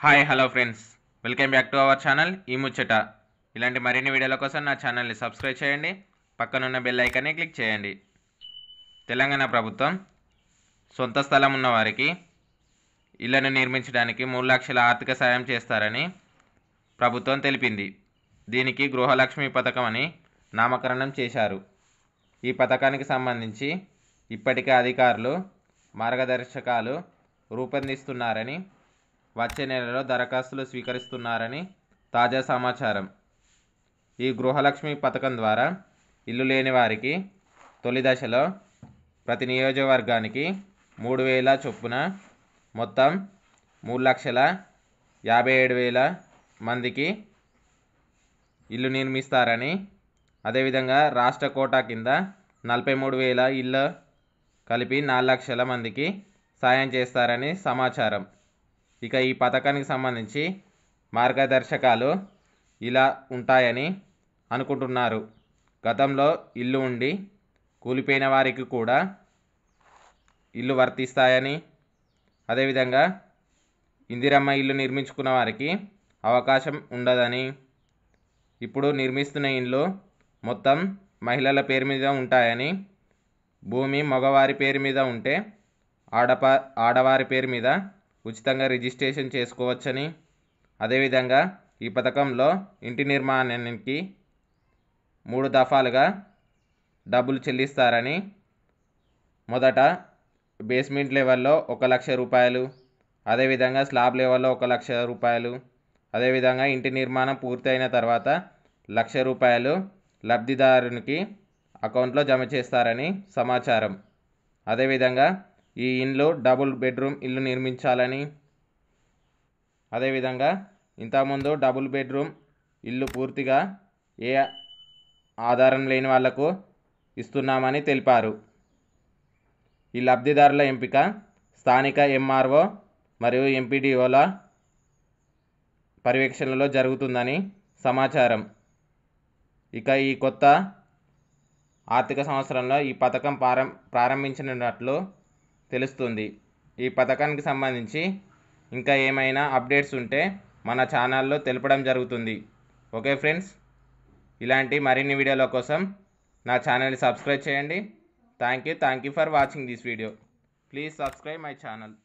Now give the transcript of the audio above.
hi hello friends welcome back to our channel ఈ ముచ్చట ఇలాంటి మరిన్ని వీడియోల కోసం నా ఛానల్ని సబ్స్క్రైబ్ చేయండి పక్కనున్న బెల్ ఐకాన్ని క్లిక్ చేయండి తెలంగాణ ప్రభుత్వం సొంత స్థలం ఉన్నవారికి ఇళ్లను నిర్మించడానికి మూడు లక్షల ఆర్థిక సాయం చేస్తారని ప్రభుత్వం తెలిపింది దీనికి గృహలక్ష్మి పథకం అని నామకరణం చేశారు ఈ పథకానికి సంబంధించి ఇప్పటికే అధికారులు మార్గదర్శకాలు రూపొందిస్తున్నారని వచ్చే నెలలో దరఖాస్తులు స్వీకరిస్తున్నారని తాజా సమాచారం ఈ గృహలక్ష్మి పథకం ద్వారా ఇల్లు లేని వారికి తొలి దశలో ప్రతి నియోజకవర్గానికి మూడు వేల చొప్పున మొత్తం మూడు లక్షల యాభై ఏడు వేల మందికి ఇల్లు నిర్మిస్తారని అదేవిధంగా రాష్ట్ర కోటా కింద నలభై మూడు వేల ఇల్లు కలిపి నాలుగు లక్షల మందికి సాయం చేస్తారని సమాచారం ఇక ఈ పథకానికి సంబంధించి మార్గదర్శకాలు ఇలా ఉంటాయని అనుకుంటున్నారు గతంలో ఇల్లు ఉండి కూలిపోయిన వారికి కూడా ఇల్లు వర్తిస్తాయని అదేవిధంగా ఇందిరమ్మ ఇల్లు నిర్మించుకున్న వారికి అవకాశం ఉండదని ఇప్పుడు నిర్మిస్తున్న ఇండ్లు మొత్తం మహిళల పేరు మీద ఉంటాయని భూమి మగవారి పేరు మీద ఉంటే ఆడప ఆడవారి పేరు మీద ఉచితంగా రిజిస్ట్రేషన్ చేసుకోవచ్చని అదేవిధంగా ఈ పథకంలో ఇంటి నిర్మాణానికి మూడు దఫాలుగా డబ్బులు చెల్లిస్తారని మొదట బేస్మెంట్ లెవెల్లో ఒక లక్ష రూపాయలు అదేవిధంగా స్లాబ్ లెవెల్లో ఒక లక్ష రూపాయలు అదేవిధంగా ఇంటి నిర్మాణం పూర్తయిన తర్వాత లక్ష రూపాయలు లబ్ధిదారునికి అకౌంట్లో జమ చేస్తారని సమాచారం అదేవిధంగా ఈ ఇండ్లు డబుల్ బెడ్రూమ్ ఇల్లు నిర్మించాలని అదేవిధంగా ఇంతకుముందు డబుల్ బెడ్రూమ్ ఇల్లు పూర్తిగా ఏ ఆధారం లేని వాళ్లకు ఇస్తున్నామని తెలిపారు ఈ లబ్ధిదారుల ఎంపిక స్థానిక ఎంఆర్ఓ మరియు ఎంపీడీఓల పర్యవేక్షణలో జరుగుతుందని సమాచారం ఇక ఈ కొత్త ఆర్థిక సంవత్సరంలో ఈ పథకం ప్రారంభించినట్లు తెలుస్తుంది ఈ పథకానికి సంబంధించి ఇంకా ఏమైనా అప్డేట్స్ ఉంటే మన ఛానల్లో తెలపడం జరుగుతుంది ఓకే ఫ్రెండ్స్ ఇలాంటి మరిన్ని వీడియోల కోసం నా ఛానల్ని సబ్స్క్రైబ్ చేయండి thank you thank you for watching this video please subscribe my channel